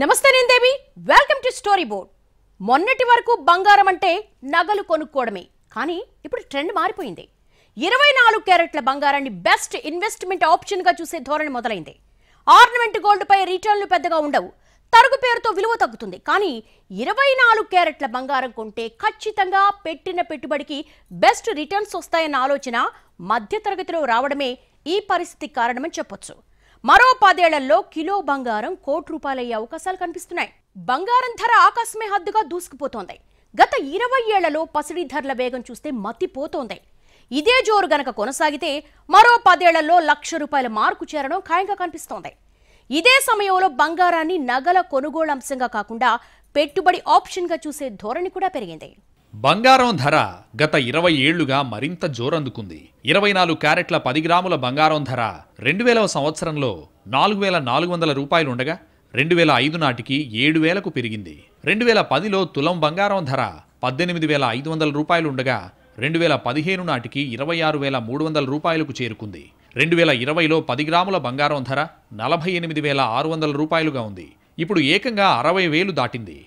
నమస్తే నేను Devi welcome to story board మొన్నటి వరకు బంగారం అంటే నగలు కొనుక్కోవడమే కానీ ఇప్పుడు ట్రెండ్ మారిపోయింది ఇరవై నాలుగు క్యారెట్ల బంగారాన్ని బెస్ట్ ఇన్వెస్ట్మెంట్ ఆప్షన్గా చూసే ధోరణి మొదలైంది ఆర్నమెంట్ గోల్డ్పై రిటర్న్లు పెద్దగా ఉండవు తరుగు పేరుతో విలువ తగ్గుతుంది కానీ ఇరవై నాలుగు క్యారెట్ల బంగారం కొంటే ఖచ్చితంగా పెట్టిన పెట్టుబడికి బెస్ట్ రిటర్న్స్ వస్తాయన్న ఆలోచన మధ్యతరగతిలో రావడమే ఈ పరిస్థితి కారణమని చెప్పొచ్చు మరో పదేళ్లలో కిలో బంగారం కోటి రూపాయలయ్యే అవకాశాలు కనిపిస్తున్నాయి బంగారం ధర ఆకాశమే హద్దుగా దూసుకుపోతోంది గత ఇరవై ఏళ్లలో పసిడి ధరల వేగం చూస్తే మతిపోతోంది ఇదే జోరు గనక కొనసాగితే మరో పదేళ్లలో లక్ష రూపాయల మార్కు చేరడం ఖాయంగా కనిపిస్తోంది ఇదే సమయంలో బంగారాన్ని నగల కొనుగోలు అంశంగా కాకుండా పెట్టుబడి ఆప్షన్గా చూసే ధోరణి కూడా పెరిగింది బంగారం ధర గత ఇరవై ఏళ్లుగా మరింత జోరందుకుంది ఇరవై నాలుగు క్యారెట్ల పది గ్రాముల బంగారం ధర రెండు వేలవ సంవత్సరంలో నాలుగు వేల నాలుగు వందల రూపాయలుండగా రెండు వేల ఐదు నాటికి ఏడు వేలకు పెరిగింది రెండు వేల పదిలో తులం బంగారం ధర పద్దెనిమిది వేల ఐదు వందల రూపాయలుండగా రెండు వేల పదిహేను నాటికి ఇరవై ఆరు వేల మూడు వందల రూపాయలకు చేరుకుంది రెండు వేల ఇరవైలో పది గ్రాముల బంగారం ధర నలభై ఎనిమిది వేల ఆరు వందల రూపాయలుగా ఉంది ఇప్పుడు ఏకంగా అరవై వేలు దాటింది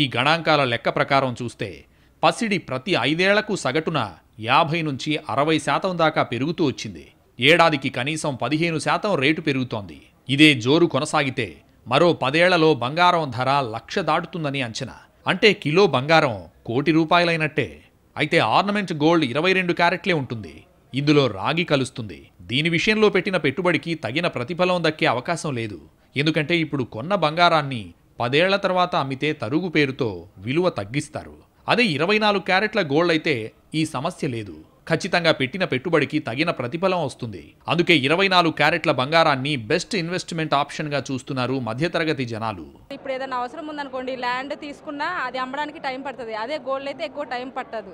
ఈ గణాంకాల లెక్క ప్రకారం చూస్తే పసిడి ప్రతి ఐదేళ్లకు సగటున యాభై నుంచి అరవై శాతం దాకా పెరుగుతూ వచ్చింది ఏడాదికి కనీసం పదిహేను శాతం రేటు పెరుగుతోంది ఇదే జోరు కొనసాగితే మరో పదేళ్లలో బంగారం ధర లక్ష దాటుతుందని అంచనా అంటే కిలో బంగారం కోటి రూపాయలైనట్టే అయితే ఆర్నమెంట్ గోల్డ్ ఇరవై రెండు క్యారెట్లే ఉంటుంది ఇందులో రాగి కలుస్తుంది దీని విషయంలో పెట్టిన పెట్టుబడికి తగిన ప్రతిఫలం దక్కే అవకాశం లేదు ఎందుకంటే ఇప్పుడు కొన్న బంగారాన్ని పదేళ్ల తర్వాత అమ్మితే తరుగు పేరుతో విలువ తగ్గిస్తారు అదే ఇరవై నాలుగు క్యారెట్ల గోల్డ్ అయితే ఈ సమస్య లేదు ఖచ్చితంగా పెట్టిన పెట్టుబడికి తగిన ప్రతిఫలం వస్తుంది అందుకే ఇరవై నాలుగు క్యారెట్ల బంగారాన్ని బెస్ట్ ఇన్వెస్ట్మెంట్ ఆప్షన్ గా చూస్తున్నారు మధ్యతరగతి జనాలు ఇప్పుడు ఏదైనా అవసరం ఉందనుకోండి ల్యాండ్ తీసుకున్నా అది అమ్మడానికి టైం పడుతుంది అదే గోల్డ్ అయితే ఎక్కువ టైం పట్టదు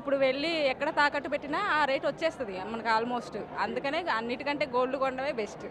ఇప్పుడు వెళ్ళి ఎక్కడ తాకట్టు పెట్టినా ఆ రేట్ వచ్చేస్తుంది మనకు ఆల్మోస్ట్ అందుకనే అన్నిటికంటే గోల్డ్ కొండవే బెస్ట్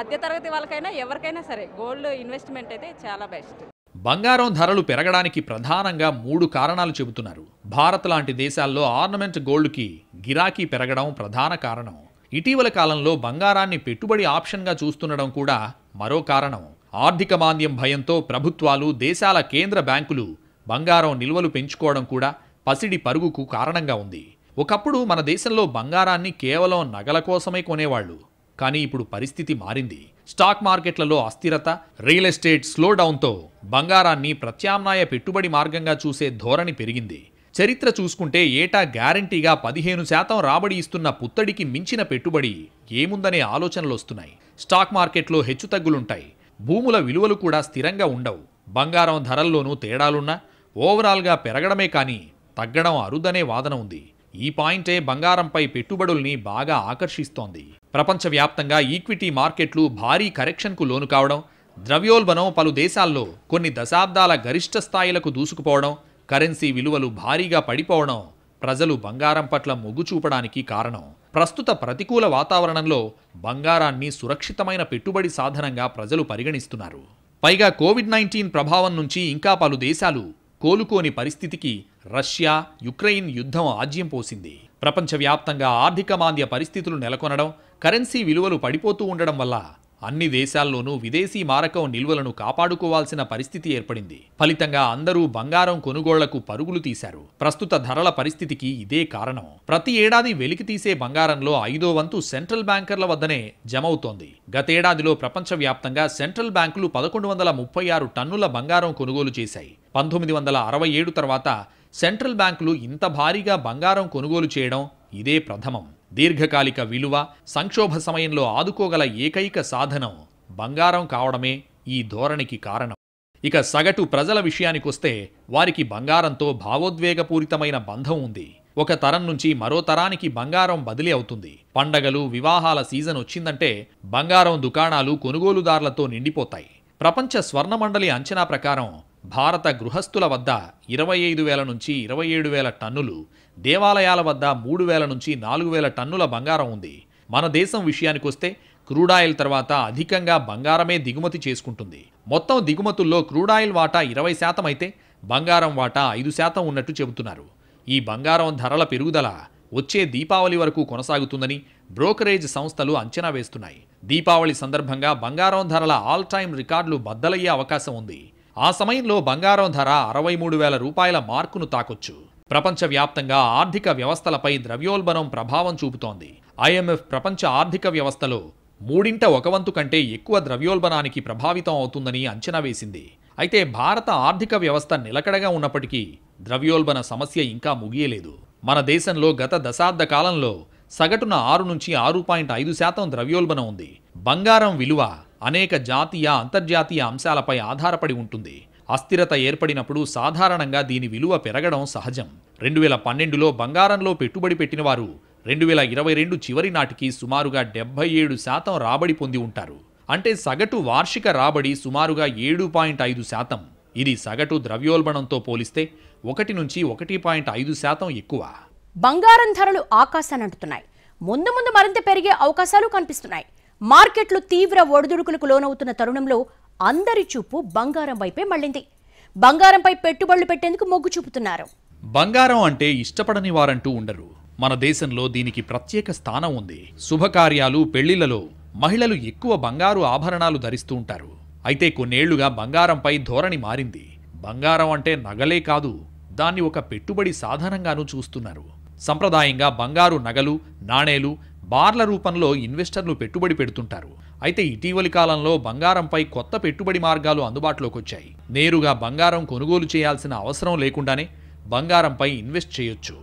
మధ్యతరగతి వాళ్ళకైనా ఎవరికైనా సరే గోల్డ్ ఇన్వెస్ట్మెంట్ అయితే చాలా బెస్ట్ బంగారం ధరలు పెరగడానికి ప్రధానంగా మూడు కారణాలు చెబుతున్నారు భారత్ లాంటి దేశాల్లో ఆర్నమెంట్ గోల్డ్కి గిరాకీ పెరగడం ప్రధాన కారణం ఇటీవల కాలంలో బంగారాన్ని పెట్టుబడి ఆప్షన్గా చూస్తుండడం కూడా మరో కారణం ఆర్థిక మాంద్యం భయంతో ప్రభుత్వాలు దేశాల కేంద్ర బ్యాంకులు బంగారం నిల్వలు పెంచుకోవడం కూడా పసిడి పరుగుకు కారణంగా ఉంది ఒకప్పుడు మన దేశంలో బంగారాన్ని కేవలం నగల కోసమే కొనేవాళ్ళు కానీ ఇప్పుడు పరిస్థితి మారింది స్టాక్ మార్కెట్లలో అస్థిరత రియల్ ఎస్టేట్ స్లో డౌన్తో బంగారాన్ని ప్రత్యామ్నాయ పెట్టుబడి మార్గంగా చూసే ధోరణి పెరిగింది చరిత్ర చూసుకుంటే ఏటా గ్యారంటీగా పదిహేను శాతం రాబడి ఇస్తున్న పుత్తడికి మించిన పెట్టుబడి ఏముందనే ఆలోచనలు వస్తున్నాయి స్టాక్ మార్కెట్లో హెచ్చుతగ్గులుంటాయి భూముల విలువలు కూడా స్థిరంగా ఉండవు బంగారం ధరల్లోనూ తేడాలున్నా ఓవరాల్గా పెరగడమే కానీ తగ్గడం అరుదనే వాదన ఉంది ఈ పాయింటే బంగారంపై పెట్టుబడుల్ని బాగా ఆకర్షిస్తోంది ప్రపంచవ్యాప్తంగా ఈక్విటీ మార్కెట్లు భారీ కరెక్షన్కు లోను కావడం ద్రవ్యోల్బణం పలు దేశాల్లో కొన్ని దశాబ్దాల గరిష్ట స్థాయిలకు దూసుకుపోవడం కరెన్సీ విలువలు భారీగా పడిపోవడం ప్రజలు బంగారం పట్ల మొగ్గు చూపడానికి కారణం ప్రస్తుత ప్రతికూల వాతావరణంలో బంగారాన్ని సురక్షితమైన పెట్టుబడి సాధనంగా ప్రజలు పరిగణిస్తున్నారు పైగా కోవిడ్ నైన్టీన్ ప్రభావం నుంచి ఇంకా పలు దేశాలు కోలుకోని పరిస్థితికి రష్యా యుక్రెయిన్ యుద్ధం ఆజ్యం పోసింది ప్రపంచవ్యాప్తంగా ఆర్థిక మాంద్య పరిస్థితులు నెలకొనడం కరెన్సీ విలువలు పడిపోతూ ఉండడం వల్ల అన్ని దేశాల్లోనూ విదేశీ మారకం నిల్వలను కాపాడుకోవాల్సిన పరిస్థితి ఏర్పడింది ఫలితంగా అందరూ బంగారం కొనుగోళ్లకు పరుగులు తీశారు ప్రస్తుత ధరల పరిస్థితికి ఇదే కారణం ప్రతి ఏడాది వెలికి తీసే బంగారంలో ఐదో వంతు సెంట్రల్ బ్యాంకర్ల వద్దనే జమవుతోంది గతేడాదిలో ప్రపంచవ్యాప్తంగా సెంట్రల్ బ్యాంకులు పదకొండు వందల ముప్పై ఆరు టన్నుల బంగారం కొనుగోలు చేశాయి పంతొమ్మిది వందల అరవై ఏడు తర్వాత సెంట్రల్ బ్యాంకులు ఇంత భారీగా బంగారం కొనుగోలు చేయడం ఇదే ప్రథమం దీర్ఘకాలిక విలువ సంక్షోభ సమయంలో ఆదుకోగల ఏకైక సాధనం బంగారం కావడమే ఈ ధోరణికి కారణం ఇక సగటు ప్రజల విషయానికొస్తే వారికి బంగారంతో భావోద్వేగపూరితమైన బంధం ఉంది ఒక తరం నుంచి మరో తరానికి బంగారం బదిలీ అవుతుంది పండగలు వివాహాల సీజన్ వచ్చిందంటే బంగారం దుకాణాలు కొనుగోలుదారులతో నిండిపోతాయి ప్రపంచ స్వర్ణమండలి అంచనా ప్రకారం భారత గృహస్థుల వద్ద ఇరవై ఐదు వేల నుంచి ఇరవై ఏడు వేల టన్నులు దేవాలయాల వద్ద మూడు వేల నుంచి నాలుగు వేల టన్నుల బంగారం ఉంది మన దేశం విషయానికొస్తే క్రూడాయిల్ తర్వాత అధికంగా బంగారమే దిగుమతి చేసుకుంటుంది మొత్తం దిగుమతుల్లో క్రూడాయిల్ వాటా ఇరవై శాతం అయితే బంగారం వాటా ఐదు శాతం ఉన్నట్టు చెబుతున్నారు ఈ బంగారం ధరల పెరుగుదల వచ్చే దీపావళి వరకు కొనసాగుతుందని బ్రోకరేజ్ సంస్థలు అంచనా వేస్తున్నాయి దీపావళి సందర్భంగా బంగారం ధరల ఆల్ టైమ్ రికార్డులు బద్దలయ్యే అవకాశం ఉంది ఆ సమయంలో బంగారం ధర అరవై మూడు వేల రూపాయల మార్కును తాకొచ్చు ప్రపంచవ్యాప్తంగా ఆర్థిక వ్యవస్థలపై ద్రవ్యోల్బణం ప్రభావం చూపుతోంది ఐఎంఎఫ్ ప్రపంచ ఆర్థిక వ్యవస్థలో మూడింట ఒక వంతు కంటే ఎక్కువ ద్రవ్యోల్బణానికి ప్రభావితం అవుతుందని అంచనా వేసింది అయితే భారత ఆర్థిక వ్యవస్థ నిలకడగా ఉన్నప్పటికీ ద్రవ్యోల్బణ సమస్య ఇంకా ముగియలేదు మన దేశంలో గత దశాబ్ద కాలంలో సగటున ఆరు నుంచి ఆరు పాయింట్ ఐదు శాతం ద్రవ్యోల్బణం ఉంది బంగారం విలువ అనేక జాతీయ అంతర్జాతీయ అంశాలపై ఆధారపడి ఉంటుంది అస్థిరత ఏర్పడినప్పుడు సాధారణంగా దీని విలువ పెరగడం సహజం రెండు వేల పన్నెండులో బంగారంలో పెట్టుబడి పెట్టినవారు రెండు వేల ఇరవై రెండు చివరి నాటికి సుమారుగా డెబ్బై ఏడు శాతం రాబడి పొంది ఉంటారు అంటే సగటు వార్షిక రాబడి సుమారుగా ఏడు పాయింట్ ఐదు శాతం ఇది సగటు ద్రవ్యోల్బణంతో పోలిస్తే ఒకటి నుంచి ఒకటి పాయింట్ ఐదు శాతం ఎక్కువ బంగారం ధరలు ఆకాశాన్ని అంటున్నాయి ముందు ముందు మరింత పెరిగే అవకాశాలు కనిపిస్తున్నాయి మార్కెట్లు తీవ్ర ఒడిదుడుకులకు లోనవుతున్న తరుణంలో అందరి చూపు బంగారం వైపే మళ్ళింది బంగారంపై పెట్టుబడులు పెట్టేందుకు మొగ్గు చూపుతున్నారు బంగారం అంటే ఇష్టపడని వారంటూ ఉండరు మన దేశంలో దీనికి ప్రత్యేక స్థానం ఉంది శుభకార్యాలు పెళ్లిళ్లలో మహిళలు ఎక్కువ బంగారు ఆభరణాలు ధరిస్తూ ఉంటారు అయితే కొన్నేళ్లుగా బంగారంపై ధోరణి మారింది బంగారం అంటే నగలే కాదు దాన్ని ఒక పెట్టుబడి సాధనంగానూ చూస్తున్నారు సంప్రదాయంగా బంగారు నగలు నాణేలు బార్ల రూపంలో ఇన్వెస్టర్లు పెట్టుబడి పెడుతుంటారు అయితే ఇటీవలి కాలంలో బంగారంపై కొత్త పెట్టుబడి మార్గాలు అందుబాటులోకి వచ్చాయి నేరుగా బంగారం కొనుగోలు చేయాల్సిన అవసరం లేకుండానే బంగారంపై ఇన్వెస్ట్ చేయొచ్చు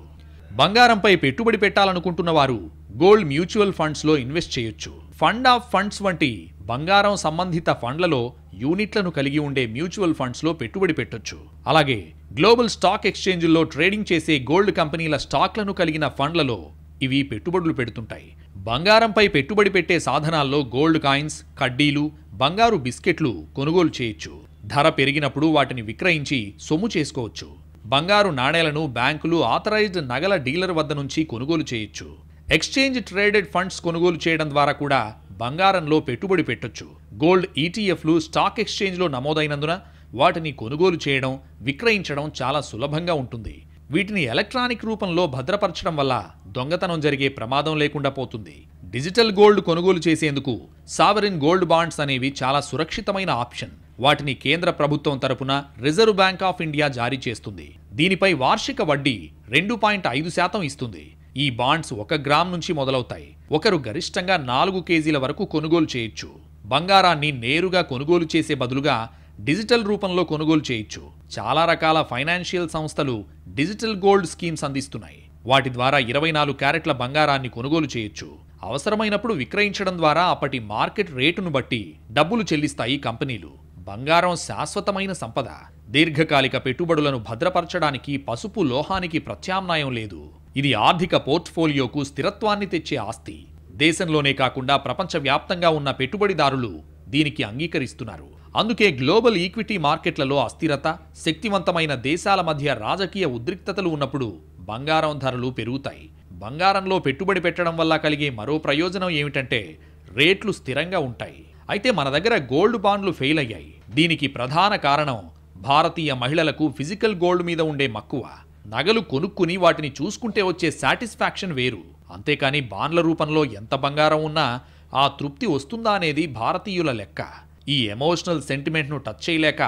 బంగారంపై పెట్టుబడి పెట్టాలనుకుంటున్న వారు గోల్డ్ మ్యూచువల్ ఫండ్స్లో ఇన్వెస్ట్ చేయొచ్చు ఫండ్ ఆఫ్ ఫండ్స్ వంటి బంగారం సంబంధిత ఫండ్లలో యూనిట్లను కలిగి ఉండే మ్యూచువల్ ఫండ్స్లో పెట్టుబడి పెట్టొచ్చు అలాగే గ్లోబల్ స్టాక్ ఎక్స్చేంజ్ల్లో ట్రేడింగ్ చేసే గోల్డ్ కంపెనీల స్టాక్లను కలిగిన ఫండ్లలో ఇవి పెట్టుబడులు పెడుతుంటాయి బంగారంపై పెట్టుబడి పెట్టే సాధనాల్లో గోల్డ్ కాయిన్స్ కడ్డీలు బంగారు బిస్కెట్లు కొనుగోలు చేయొచ్చు ధర పెరిగినప్పుడు వాటిని విక్రయించి సొమ్ము చేసుకోవచ్చు బంగారు నాణేలను బ్యాంకులు ఆథరైజ్డ్ నగల డీలర్ వద్ద నుంచి కొనుగోలు చేయొచ్చు ఎక్స్చేంజ్ ట్రేడెడ్ ఫండ్స్ కొనుగోలు చేయడం ద్వారా కూడా బంగారంలో పెట్టుబడి పెట్టొచ్చు గోల్డ్ ఈటీఎఫ్లు స్టాక్ ఎక్స్చేంజ్లో నమోదైనందున వాటిని కొనుగోలు చేయడం విక్రయించడం చాలా సులభంగా ఉంటుంది వీటిని ఎలక్ట్రానిక్ రూపంలో భద్రపరచడం వల్ల దొంగతనం జరిగే ప్రమాదం లేకుండా పోతుంది డిజిటల్ గోల్డ్ కొనుగోలు చేసేందుకు సావరిన్ గోల్డ్ బాండ్స్ అనేవి చాలా సురక్షితమైన ఆప్షన్ వాటిని కేంద్ర ప్రభుత్వం తరపున రిజర్వ్ బ్యాంక్ ఆఫ్ ఇండియా జారీ చేస్తుంది దీనిపై వార్షిక వడ్డీ రెండు పాయింట్ ఐదు శాతం ఇస్తుంది ఈ బాండ్స్ ఒక గ్రామ్ నుంచి మొదలవుతాయి ఒకరు గరిష్టంగా నాలుగు కేజీల వరకు కొనుగోలు చేయొచ్చు బంగారాన్ని నేరుగా కొనుగోలు చేసే బదులుగా డిజిటల్ రూపంలో కొనుగోలు చేయొచ్చు చాలా రకాల ఫైనాన్షియల్ సంస్థలు డిజిటల్ గోల్డ్ స్కీమ్స్ అందిస్తున్నాయి వాటి ద్వారా ఇరవై నాలుగు క్యారెట్ల బంగారాన్ని కొనుగోలు చేయొచ్చు అవసరమైనప్పుడు విక్రయించడం ద్వారా అప్పటి మార్కెట్ రేటును బట్టి డబ్బులు చెల్లిస్తాయి కంపెనీలు బంగారం శాశ్వతమైన సంపద దీర్ఘకాలిక పెట్టుబడులను భద్రపరచడానికి పసుపు లోహానికి ప్రత్యామ్నాయం లేదు ఇది ఆర్థిక పోర్ట్ఫోలియోకు స్థిరత్వాన్ని తెచ్చే ఆస్తి దేశంలోనే కాకుండా ప్రపంచవ్యాప్తంగా ఉన్న పెట్టుబడిదారులు దీనికి అంగీకరిస్తున్నారు అందుకే గ్లోబల్ ఈక్విటీ మార్కెట్లలో అస్థిరత శక్తివంతమైన దేశాల మధ్య రాజకీయ ఉద్రిక్తతలు ఉన్నప్పుడు బంగారం ధరలు పెరుగుతాయి బంగారంలో పెట్టుబడి పెట్టడం వల్ల కలిగే మరో ప్రయోజనం ఏమిటంటే రేట్లు స్థిరంగా ఉంటాయి అయితే మన దగ్గర గోల్డ్ బాండ్లు ఫెయిల్ అయ్యాయి దీనికి ప్రధాన కారణం భారతీయ మహిళలకు ఫిజికల్ గోల్డ్ మీద ఉండే మక్కువ నగలు కొనుక్కుని వాటిని చూసుకుంటే వచ్చే సాటిస్ఫాక్షన్ వేరు అంతేకాని బాండ్ల రూపంలో ఎంత బంగారం ఉన్నా ఆ తృప్తి వస్తుందా అనేది భారతీయుల లెక్క ఈ ఎమోషనల్ సెంటిమెంట్ను టచ్ చేయలేక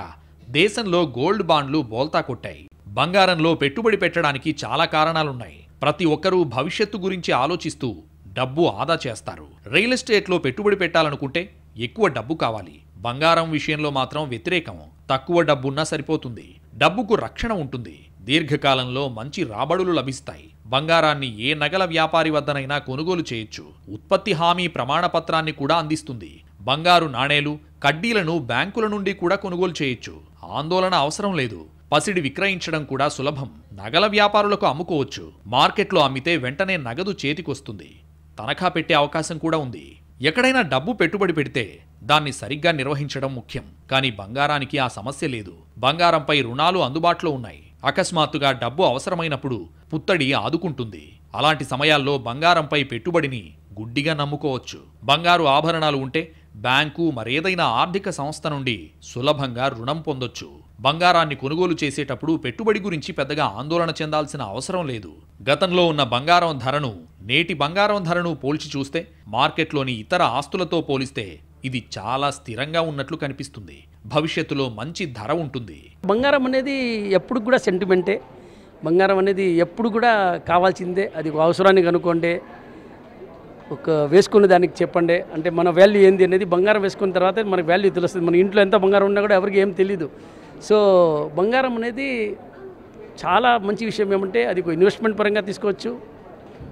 దేశంలో గోల్డ్ బాండ్లు బోల్తా కొట్టాయి బంగారంలో పెట్టుబడి పెట్టడానికి చాలా కారణాలున్నాయి ప్రతి ఒక్కరూ భవిష్యత్తు గురించి ఆలోచిస్తూ డబ్బు ఆదా చేస్తారు రియల్ ఎస్టేట్లో పెట్టుబడి పెట్టాలనుకుంటే ఎక్కువ డబ్బు కావాలి బంగారం విషయంలో మాత్రం వ్యతిరేకం తక్కువ డబ్బున్నా సరిపోతుంది డబ్బుకు రక్షణ ఉంటుంది దీర్ఘకాలంలో మంచి రాబడులు లభిస్తాయి బంగారాన్ని ఏ నగల వ్యాపారి వద్దనైనా కొనుగోలు చేయొచ్చు ఉత్పత్తి హామీ ప్రమాణపత్రాన్ని కూడా అందిస్తుంది బంగారు నాణేలు కడ్డీలను బ్యాంకుల నుండి కూడా కొనుగోలు చేయొచ్చు ఆందోళన అవసరం లేదు పసిడి విక్రయించడం కూడా సులభం నగల వ్యాపారులకు అమ్ముకోవచ్చు మార్కెట్లో అమ్మితే వెంటనే నగదు చేతికొస్తుంది తనఖా పెట్టే అవకాశం కూడా ఉంది ఎక్కడైనా డబ్బు పెట్టుబడి పెడితే దాన్ని సరిగ్గా నిర్వహించడం ముఖ్యం కానీ బంగారానికి ఆ సమస్య లేదు బంగారంపై రుణాలు అందుబాటులో ఉన్నాయి అకస్మాత్తుగా డబ్బు అవసరమైనప్పుడు పుత్తడి ఆదుకుంటుంది అలాంటి సమయాల్లో బంగారంపై పెట్టుబడిని గుడ్డిగా నమ్ముకోవచ్చు బంగారు ఆభరణాలు ఉంటే బ్యాంకు మరేదైనా ఆర్థిక సంస్థ నుండి సులభంగా రుణం పొందొచ్చు బంగారాన్ని కొనుగోలు చేసేటప్పుడు పెట్టుబడి గురించి పెద్దగా ఆందోళన చెందాల్సిన అవసరం లేదు గతంలో ఉన్న బంగారం ధరను నేటి బంగారం ధరను పోల్చి చూస్తే మార్కెట్లోని ఇతర ఆస్తులతో పోలిస్తే ఇది చాలా స్థిరంగా ఉన్నట్లు కనిపిస్తుంది భవిష్యత్తులో మంచి ధర ఉంటుంది బంగారం అనేది ఎప్పుడు కూడా సెంటిమెంటే బంగారం అనేది ఎప్పుడు కూడా కావాల్సిందే అది అవసరానికి అనుకోండి ఒక వేసుకున్న దానికి చెప్పండి అంటే మన వాల్యూ ఏంది అనేది బంగారం వేసుకున్న తర్వాత మనకు వాల్యూ తెలుస్తుంది మన ఇంట్లో ఎంత బంగారం ఉన్నా కూడా ఎవరికి ఏం తెలియదు సో బంగారం అనేది చాలా మంచి విషయం ఏమంటే అది ఇన్వెస్ట్మెంట్ పరంగా తీసుకోవచ్చు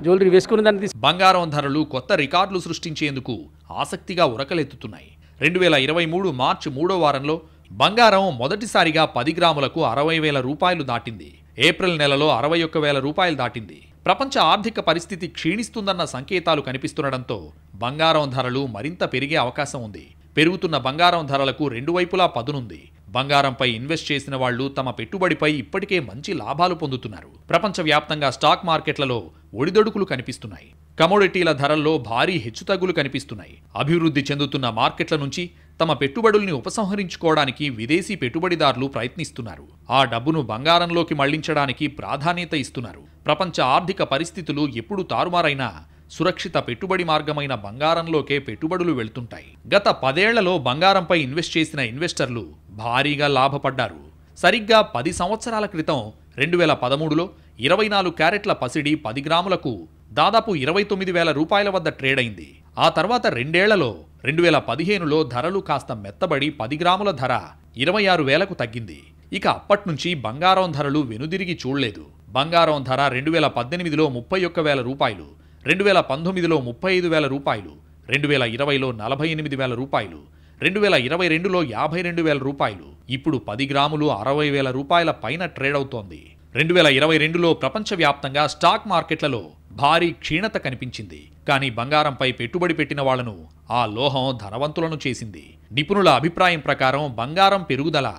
జ్యువెలరీ వేసుకున్న దాన్ని తీసుకు బంగారం ధరలు కొత్త రికార్డులు సృష్టించేందుకు ఆసక్తిగా ఉరకలెత్తుతున్నాయి రెండు వేల ఇరవై మూడు మార్చి మూడో వారంలో బంగారం మొదటిసారిగా పది గ్రాములకు అరవై వేల రూపాయలు దాటింది ఏప్రిల్ నెలలో అరవై ఒక్క వేల రూపాయలు దాటింది ప్రపంచ ఆర్థిక పరిస్థితి క్షీణిస్తుందన్న సంకేతాలు కనిపిస్తుండటంతో బంగారం ధరలు మరింత పెరిగే అవకాశం ఉంది పెరుగుతున్న బంగారం ధరలకు రెండు వైపులా పదునుంది బంగారంపై ఇన్వెస్ట్ చేసిన వాళ్ళు తమ పెట్టుబడిపై ఇప్పటికే మంచి లాభాలు పొందుతున్నారు ప్రపంచవ్యాప్తంగా స్టాక్ మార్కెట్లలో ఒడిదొడుకులు కనిపిస్తున్నాయి కమోడిటీల ధరల్లో భారీ హెచ్చుతగ్గులు కనిపిస్తున్నాయి అభివృద్ధి చెందుతున్న మార్కెట్ల నుంచి తమ పెట్టుబడుల్ని ఉపసంహరించుకోవడానికి విదేశీ పెట్టుబడిదారులు ప్రయత్నిస్తున్నారు ఆ డబ్బును బంగారంలోకి మళ్లించడానికి ప్రాధాన్యత ఇస్తున్నారు ప్రపంచ ఆర్థిక పరిస్థితులు ఎప్పుడు తారుమారైనా సురక్షిత పెట్టుబడి మార్గమైన బంగారంలోకే పెట్టుబడులు వెళ్తుంటాయి గత పదేళ్లలో బంగారంపై ఇన్వెస్ట్ చేసిన ఇన్వెస్టర్లు భారీగా లాభపడ్డారు సరిగ్గా పది సంవత్సరాల క్రితం రెండు వేల పదమూడులో ఇరవై నాలుగు క్యారెట్ల పసిడి పది గ్రాములకు దాదాపు ఇరవై తొమ్మిది వేల రూపాయల వద్ద ట్రేడ్ అయింది ఆ తర్వాత రెండేళ్లలో రెండు వేల పదిహేనులో ధరలు కాస్త మెత్తబడి పది గ్రాముల ధర ఇరవై ఆరు వేలకు తగ్గింది ఇక అప్పట్నుంచి బంగారం ధరలు వెనుదిరిగి చూడలేదు బంగారం ధర రెండు వేల పద్దెనిమిదిలో ముప్పై ఒక్క వేల రూపాయలు రెండు వేల పంతొమ్మిదిలో ముప్పై ఐదు వేల రూపాయలు రెండు వేల ఇరవైలో నలభై ఎనిమిది వేల రూపాయలు రెండు వేల ఇరవై రెండులో యాభై రెండు వేల రూపాయలు ఇప్పుడు పది గ్రాములు అరవై వేల రూపాయల పైన ట్రేడ్ అవుతోంది రెండు వేల ఇరవై రెండులో ప్రపంచవ్యాప్తంగా స్టాక్ మార్కెట్లలో భారీ క్షీణత కనిపించింది కానీ బంగారంపై పెట్టుబడి పెట్టిన వాళ్లను ఆ లోహం ధనవంతులను చేసింది నిపుణుల అభిప్రాయం ప్రకారం బంగారం పెరుగుదల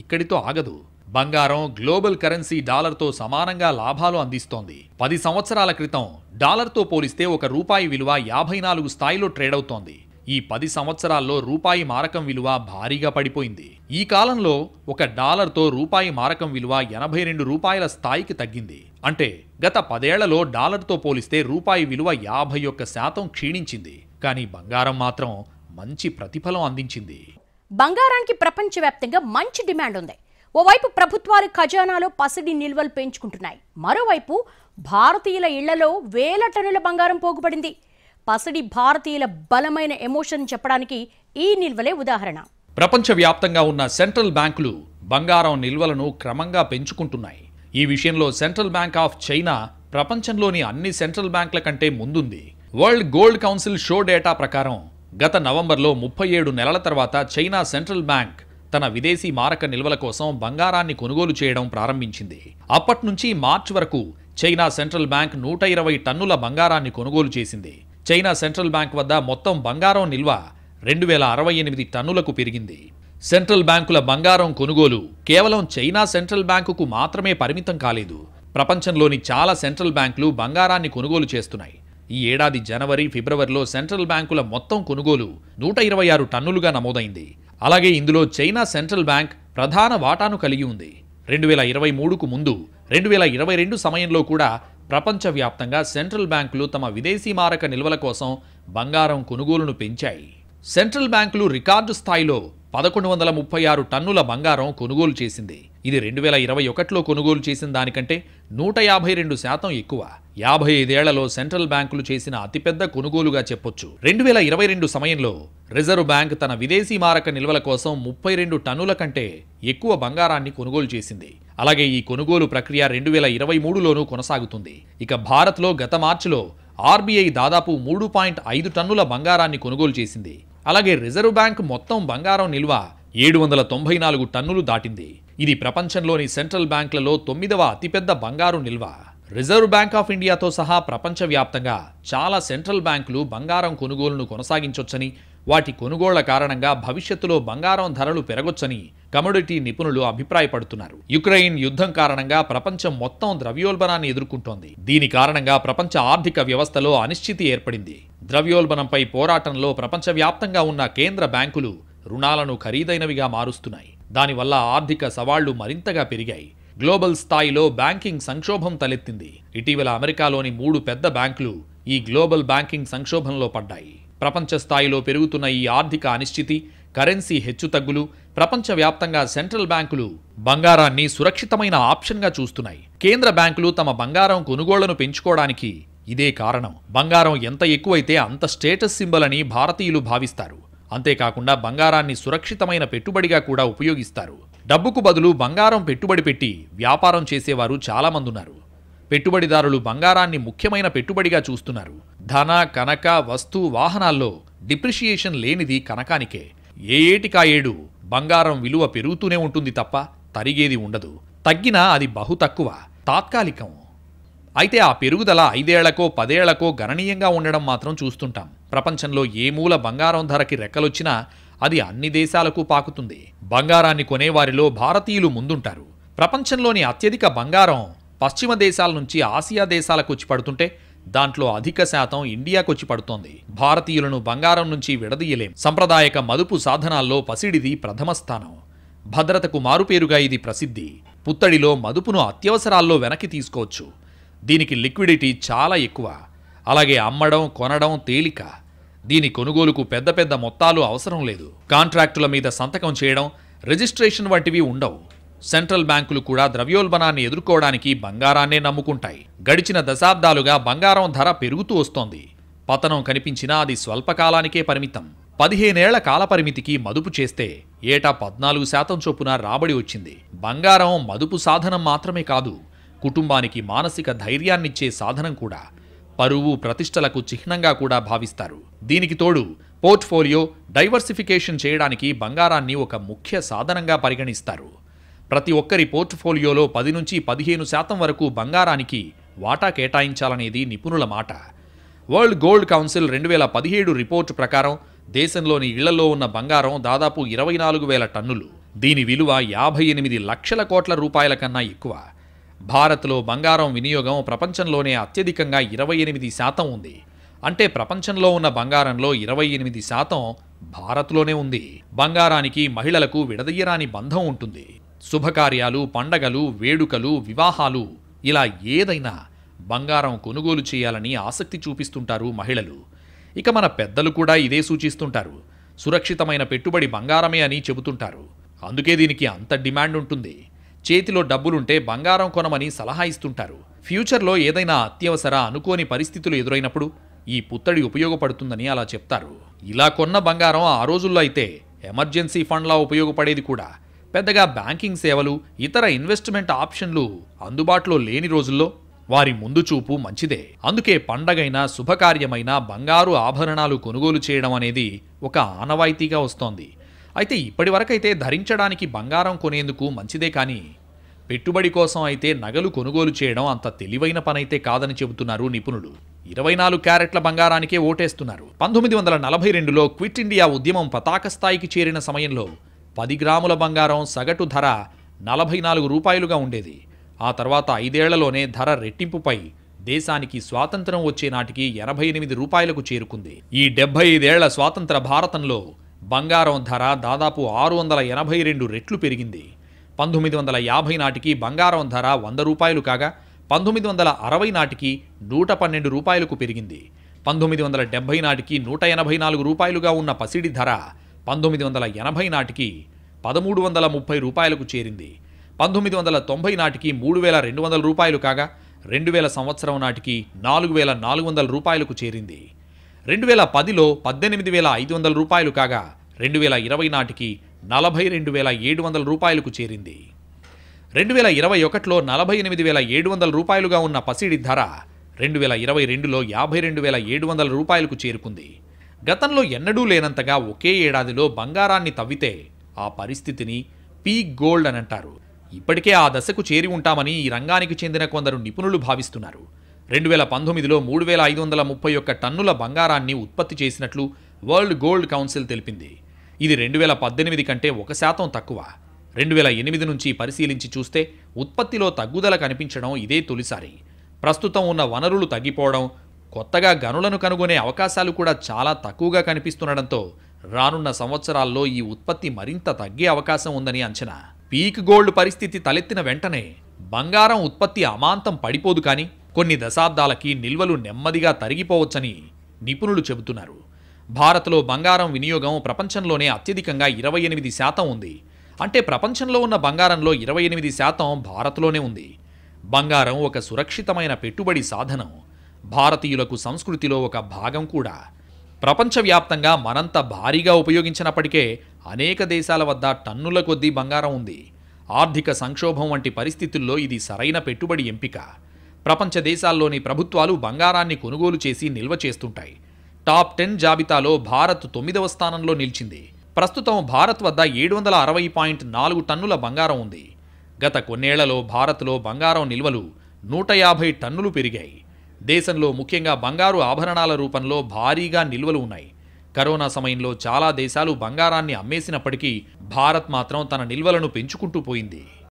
ఇక్కడితో ఆగదు బంగారం గ్లోబల్ కరెన్సీ డాలర్తో సమానంగా లాభాలు అందిస్తోంది పది సంవత్సరాల క్రితం డాలర్తో పోలిస్తే ఒక రూపాయి విలువ యాభై నాలుగు స్థాయిలో ట్రేడ్ అవుతోంది ఈ పది సంవత్సరాల్లో రూపాయి మారకం విలువ భారీగా పడిపోయింది ఈ కాలంలో ఒక డాలర్తో రూపాయి మారకం విలువ ఎనభై రెండు రూపాయల స్థాయికి తగ్గింది అంటే గత పదేళ్లలో డాలర్తో పోలిస్తే రూపాయి విలువ యాభై ఒక్క శాతం క్షీణించింది కానీ బంగారం మాత్రం మంచి ప్రతిఫలం అందించింది బంగారానికి ప్రపంచవ్యాప్తంగా మంచి డిమాండ్ ఉంది ఓవైపు ప్రభుత్వాలు ఖజానాలో పసిడి నిల్వలు పెంచుకుంటున్నాయి మరోవైపు భారతీయుల ఇళ్లలో వేల టన్నుల బంగారం పోగుపడింది పసిడి భారతీయుల బలమైన ఎమోషన్ చెప్పడానికి ఈ నిల్వలే ఉదాహరణ ప్రపంచవ్యాప్తంగా ఉన్న సెంట్రల్ బ్యాంకులు బంగారం నిల్వలను క్రమంగా పెంచుకుంటున్నాయి ఈ విషయంలో సెంట్రల్ బ్యాంక్ ఆఫ్ చైనా ప్రపంచంలోని అన్ని సెంట్రల్ బ్యాంక్ల కంటే ముందుంది world gold council show data ప్రకారం గత నవంబర్లో ముప్పై ఏడు నెలల తర్వాత చైనా సెంట్రల్ బ్యాంక్ తన విదేశీ మారక నిల్వల కోసం బంగారాన్ని కొనుగోలు చేయడం ప్రారంభించింది అప్పట్నుంచి మార్చి వరకు చైనా సెంట్రల్ బ్యాంక్ నూట ఇరవై టన్నుల బంగారాన్ని కొనుగోలు చేసింది చైనా సెంట్రల్ బ్యాంక్ వద్ద మొత్తం బంగారం నిల్వ రెండు వేల అరవై ఎనిమిది టన్నులకు పెరిగింది సెంట్రల్ బ్యాంకుల బంగారం కొనుగోలు కేవలం చైనా సెంట్రల్ బ్యాంకుకు మాత్రమే పరిమితం కాలేదు ప్రపంచంలోని చాలా సెంట్రల్ బ్యాంకులు బంగారాన్ని కొనుగోలు చేస్తున్నాయి ఈ ఏడాది జనవరి ఫిబ్రవరిలో సెంట్రల్ బ్యాంకుల మొత్తం కొనుగోలు నూట ఇరవై ఆరు టన్నులుగా నమోదైంది అలాగే ఇందులో చైనా సెంట్రల్ బ్యాంక్ ప్రధాన వాటాను కలిగి ఉంది రెండు వేల ఇరవై మూడుకు ముందు రెండు వేల ఇరవై రెండు సమయంలో కూడా ప్రపంచవ్యాప్తంగా సెంట్రల్ బ్యాంకులు తమ విదేశీ మారక నిల్వల కోసం బంగారం కొనుగోలును పెంచాయి సెంట్రల్ బ్యాంకులు రికార్డు స్థాయిలో పదకొండు వందల ముప్పై ఆరు టన్నుల బంగారం కొనుగోలు చేసింది ఇది రెండు వేల ఇరవై ఒకటిలో కొనుగోలు చేసిన దానికంటే నూట యాభై రెండు శాతం ఎక్కువ యాభై ఐదేళ్లలో సెంట్రల్ బ్యాంకులు చేసిన అతిపెద్ద కొనుగోలుగా చెప్పొచ్చు రెండు వేల ఇరవై రెండు సమయంలో రిజర్వ్ బ్యాంక్ తన విదేశీ మారక నిల్వల కోసం ముప్పై రెండు టన్నుల కంటే ఎక్కువ బంగారాన్ని కొనుగోలు చేసింది అలాగే ఈ కొనుగోలు ప్రక్రియ రెండు వేల ఇరవై మూడులోనూ కొనసాగుతుంది ఇక భారత్లో గత మార్చిలో ఆర్బీఐ దాదాపు మూడు పాయింట్ ఐదు టన్నుల బంగారాన్ని కొనుగోలు చేసింది అలాగే రిజర్వ్ బ్యాంక్ మొత్తం బంగారం నిల్వ ఏడు వందల తొంభై నాలుగు టన్నులు దాటింది ఇది ప్రపంచంలోని సెంట్రల్ బ్యాంకులలో తొమ్మిదవ అతిపెద్ద బంగారు నిల్వ రిజర్వ్ బ్యాంక్ ఆఫ్ ఇండియాతో సహా ప్రపంచవ్యాప్తంగా చాలా సెంట్రల్ బ్యాంకులు బంగారం కొనుగోలును కొనసాగించొచ్చని వాటి కొనుగోళ్ల కారణంగా భవిష్యత్తులో బంగారం ధరలు పెరగొచ్చని కమోడిటీ నిపుణులు అభిప్రాయపడుతున్నారు యుక్రెయిన్ యుద్ధం కారణంగా ప్రపంచం మొత్తం ద్రవ్యోల్బణాన్ని ఎదుర్కొంటోంది దీని కారణంగా ప్రపంచ ఆర్థిక వ్యవస్థలో అనిశ్చితి ఏర్పడింది ద్రవ్యోల్బణంపై పోరాటంలో ప్రపంచవ్యాప్తంగా ఉన్న కేంద్ర బ్యాంకులు రుణాలను ఖరీదైనవిగా మారుస్తున్నాయి దానివల్ల ఆర్థిక సవాళ్లు మరింతగా పెరిగాయి గ్లోబల్ స్థాయిలో బ్యాంకింగ్ సంక్షోభం తలెత్తింది ఇటీవల అమెరికాలోని మూడు పెద్ద బ్యాంకులు ఈ గ్లోబల్ బ్యాంకింగ్ సంక్షోభంలో పడ్డాయి ప్రపంచ స్థాయిలో పెరుగుతున్న ఈ ఆర్థిక అనిశ్చితి కరెన్సీ హెచ్చుతగ్గులు ప్రపంచవ్యాప్తంగా సెంట్రల్ బ్యాంకులు బంగారాన్ని సురక్షితమైన ఆప్షన్గా చూస్తున్నాయి కేంద్ర బ్యాంకులు తమ బంగారం కొనుగోళ్లను పెంచుకోవడానికి ఇదే కారణం బంగారం ఎంత ఎక్కువైతే అంత స్టేటస్ సింబల్ అని భారతీయులు భావిస్తారు అంతేకాకుండా బంగారాన్ని సురక్షితమైన పెట్టుబడిగా కూడా ఉపయోగిస్తారు డబ్బుకు బదులు బంగారం పెట్టుబడి పెట్టి వ్యాపారం చేసేవారు చాలామంది ఉన్నారు పెట్టుబడిదారులు బంగారాన్ని ముఖ్యమైన పెట్టుబడిగా చూస్తున్నారు ధన కనక వస్తు వాహనాల్లో డిప్రిషియేషన్ లేనిది కనకానికే ఏ ఏటికాయేడు బంగారం విలువ పెరుగుతూనే ఉంటుంది తప్ప తరిగేది ఉండదు తగ్గినా అది బహు తక్కువ తాత్కాలికం అయితే ఆ పెరుగుదల ఐదేళ్లకో పదేళ్లకో గణనీయంగా ఉండడం మాత్రం చూస్తుంటాం ప్రపంచంలో ఏ మూల బంగారం ధరకి రెక్కలొచ్చినా అది అన్ని దేశాలకు పాకుతుంది బంగారాన్ని కొనేవారిలో భారతీయులు ముందుంటారు ప్రపంచంలోని అత్యధిక బంగారం పశ్చిమ దేశాల నుంచి ఆసియా దేశాలకు వచ్చి పడుతుంటే దాంట్లో అధిక శాతం ఇండియాకు వచ్చి పడుతోంది భారతీయులను బంగారం నుంచి విడదీయలేం సంప్రదాయక మదుపు సాధనాల్లో పసిడిది ప్రథమ స్థానం భద్రతకు మారుపేరుగా ఇది ప్రసిద్ధి పుత్తడిలో మదుపును అత్యవసరాల్లో వెనక్కి తీసుకోవచ్చు దీనికి లిక్విడిటీ చాలా ఎక్కువ అలాగే అమ్మడం కొనడం తేలిక దీని కొనుగోలుకు పెద్ద పెద్ద మొత్తాలు అవసరం లేదు కాంట్రాక్టుల మీద సంతకం చేయడం రిజిస్ట్రేషన్ వంటివి ఉండవు సెంట్రల్ బ్యాంకులు కూడా ద్రవ్యోల్బణాన్ని ఎదుర్కోవడానికి బంగారాన్నే నమ్ముకుంటాయి గడిచిన దశాబ్దాలుగా బంగారం ధర పెరుగుతూ వస్తోంది పతనం కనిపించినా అది స్వల్పకాలానికే పరిమితం పదిహేనేళ్ల కాలపరిమితికి మదుపు చేస్తే ఏటా పద్నాలుగు శాతం చొప్పున రాబడి వచ్చింది బంగారం మదుపు సాధనం మాత్రమే కాదు కుటుంబానికి మానసిక ధైర్యాన్నిచ్చే సాధనం కూడా పరువు ప్రతిష్టలకు చిహ్నంగా కూడా భావిస్తారు దీనికి తోడు పోర్ట్ఫోలియో డైవర్సిఫికేషన్ చేయడానికి బంగారాన్ని ఒక ముఖ్య సాధనంగా పరిగణిస్తారు ప్రతి ఒక్కరి పోర్ట్ఫోలియోలో పది నుంచి పదిహేను శాతం వరకు బంగారానికి వాటా కేటాయించాలనేది నిపుణుల మాట వరల్డ్ గోల్డ్ కౌన్సిల్ రెండు వేల పదిహేడు రిపోర్టు ప్రకారం దేశంలోని ఇళ్లలో ఉన్న బంగారం దాదాపు ఇరవై నాలుగు వేల టన్నులు దీని విలువ యాభై ఎనిమిది లక్షల కోట్ల రూపాయల కన్నా ఎక్కువ భారత్లో బంగారం వినియోగం ప్రపంచంలోనే అత్యధికంగా ఇరవై ఎనిమిది శాతం ఉంది అంటే ప్రపంచంలో ఉన్న బంగారంలో ఇరవై ఎనిమిది శాతం భారత్లోనే ఉంది బంగారానికి మహిళలకు విడదీయరాని బంధం ఉంటుంది శుభకార్యాలు పండగలు వేడుకలు వివాహాలు ఇలా ఏదైనా బంగారం కొనుగోలు చేయాలని ఆసక్తి చూపిస్తుంటారు మహిళలు ఇక మన పెద్దలు కూడా ఇదే సూచిస్తుంటారు సురక్షితమైన పెట్టుబడి బంగారమే అని చెబుతుంటారు అందుకే దీనికి అంత డిమాండ్ ఉంటుంది చేతిలో డబ్బులుంటే బంగారం కొనమని సలహా ఇస్తుంటారు ఫ్యూచర్లో ఏదైనా అత్యవసర అనుకోని పరిస్థితులు ఎదురైనప్పుడు ఈ పుత్తడి ఉపయోగపడుతుందని అలా చెప్తారు ఇలా కొన్న బంగారం ఆ రోజుల్లో అయితే ఎమర్జెన్సీ ఫండ్లా ఉపయోగపడేది కూడా పెద్దగా బ్యాంకింగ్ సేవలు ఇతర ఇన్వెస్ట్మెంట్ ఆప్షన్లు అందుబాటులో లేని రోజుల్లో వారి ముందు చూపు మంచిదే అందుకే పండగైనా శుభకార్యమైన బంగారు ఆభరణాలు కొనుగోలు చేయడం అనేది ఒక ఆనవాయితీగా వస్తోంది అయితే ఇప్పటివరకైతే ధరించడానికి బంగారం కొనేందుకు మంచిదే కానీ పెట్టుబడి కోసం అయితే నగలు కొనుగోలు చేయడం అంత తెలివైన పనైతే కాదని చెబుతున్నారు నిపుణులు ఇరవై నాలుగు క్యారెట్ల బంగారానికే ఓటేస్తున్నారు పంతొమ్మిది వందల నలభై రెండులో క్విట్ ఇండియా ఉద్యమం పతాక స్థాయికి చేరిన సమయంలో పది గ్రాముల బంగారం సగటు ధర నలభై నాలుగు రూపాయలుగా ఉండేది ఆ తర్వాత ఐదేళ్లలోనే ధర రెట్టింపుపై దేశానికి స్వాతంత్రం వచ్చే నాటికి ఎనభై ఎనిమిది రూపాయలకు చేరుకుంది ఈ డెబ్బై ఐదేళ్ల స్వాతంత్ర భారతంలో బంగారం ధర దాదాపు ఆరు వందల ఎనభై రెండు రెట్లు పెరిగింది పంతొమ్మిది వందల యాభై నాటికి బంగారం ధర వంద రూపాయలు కాగా పంతొమ్మిది వందల అరవై నాటికి నూట పన్నెండు రూపాయలకు పెరిగింది పంతొమ్మిది వందల డెబ్బై నాటికి నూట ఎనభై నాలుగు రూపాయలుగా ఉన్న పసిడి ధర పంతొమ్మిది వందల ఎనభై నాటికి పదమూడు వందల ముప్పై రూపాయలకు చేరింది పంతొమ్మిది వందల తొంభై నాటికి మూడు వేల రెండు వందల రూపాయలు కాగా రెండు వేల సంవత్సరం నాటికి నాలుగు వేల నాలుగు వందల రూపాయలకు చేరింది రెండు వేల పదిలో పద్దెనిమిది వేల ఐదు వందల రూపాయలు కాగా రెండు వేల ఇరవై నాటికి నలభై రెండు వేల ఏడు వందల రూపాయలకు చేరింది రెండు వేల ఇరవై ఒకటిలో నలభై ఎనిమిది వేల ఏడు వందల రూపాయలుగా ఉన్న పసిడి ధర రెండు వేల ఇరవై రెండులో యాభై రెండు వేల ఏడు వందల రూపాయలకు చేరుకుంది గతంలో ఎన్నడూ లేనంతగా ఒకే ఏడాదిలో బంగారాన్ని తవ్వితే ఆ పరిస్థితిని పీక్ గోల్డ్ అని అంటారు ఇప్పటికే ఆ దశకు చేరి ఉంటామని ఈ రంగానికి చెందిన కొందరు నిపుణులు భావిస్తున్నారు రెండు వేల పంతొమ్మిదిలో మూడు వేల ఐదు వందల ముప్పై ఒక్క టన్నుల బంగారాన్ని ఉత్పత్తి చేసినట్లు వరల్డ్ గోల్డ్ కౌన్సిల్ తెలిపింది ఇది రెండు వేల పద్దెనిమిది కంటే ఒక శాతం తక్కువ రెండు వేల ఎనిమిది నుంచి పరిశీలించి చూస్తే ఉత్పత్తిలో తగ్గుదల కనిపించడం ఇదే తొలిసారి ప్రస్తుతం ఉన్న వనరులు తగ్గిపోవడం కొత్తగా గనులను కనుగొనే అవకాశాలు కూడా చాలా తక్కువగా కనిపిస్తుండడంతో రానున్న సంవత్సరాల్లో ఈ ఉత్పత్తి మరింత తగ్గే అవకాశం ఉందని అంచనా పీక్ గోల్డ్ పరిస్థితి తలెత్తిన వెంటనే బంగారం ఉత్పత్తి అమాంతం పడిపోదు కానీ కొన్ని దశాబ్దాలకి నిల్వలు నెమ్మదిగా తరిగిపోవచ్చని నిపుణులు చెబుతున్నారు భారత్లో బంగారం వినియోగం ప్రపంచంలోనే అత్యధికంగా ఇరవై ఎనిమిది శాతం ఉంది అంటే ప్రపంచంలో ఉన్న బంగారంలో ఇరవై ఎనిమిది శాతం భారత్లోనే ఉంది బంగారం ఒక సురక్షితమైన పెట్టుబడి సాధనం భారతీయులకు సంస్కృతిలో ఒక భాగం కూడా ప్రపంచవ్యాప్తంగా మనంత భారీగా ఉపయోగించినప్పటికే అనేక దేశాల వద్ద టన్నుల కొద్దీ బంగారం ఉంది ఆర్థిక సంక్షోభం వంటి పరిస్థితుల్లో ఇది సరైన పెట్టుబడి ఎంపిక ప్రపంచ దేశాల్లోని ప్రభుత్వాలు బంగారాన్ని కొనుగోలు చేసి నిల్వ చేస్తుంటాయి టాప్ టెన్ జాబితాలో భారత్ తొమ్మిదవ స్థానంలో నిలిచింది ప్రస్తుతం భారత్ వద్ద ఏడు వందల అరవై పాయింట్ నాలుగు టన్నుల బంగారం ఉంది గత కొన్నేళ్లలో భారత్లో బంగారం నిల్వలు నూట యాభై టన్నులు పెరిగాయి దేశంలో ముఖ్యంగా బంగారు ఆభరణాల రూపంలో భారీగా నిల్వలు ఉన్నాయి కరోనా సమయంలో చాలా దేశాలు బంగారాన్ని అమ్మేసినప్పటికీ భారత్ మాత్రం తన నిల్వలను పెంచుకుంటూ పోయింది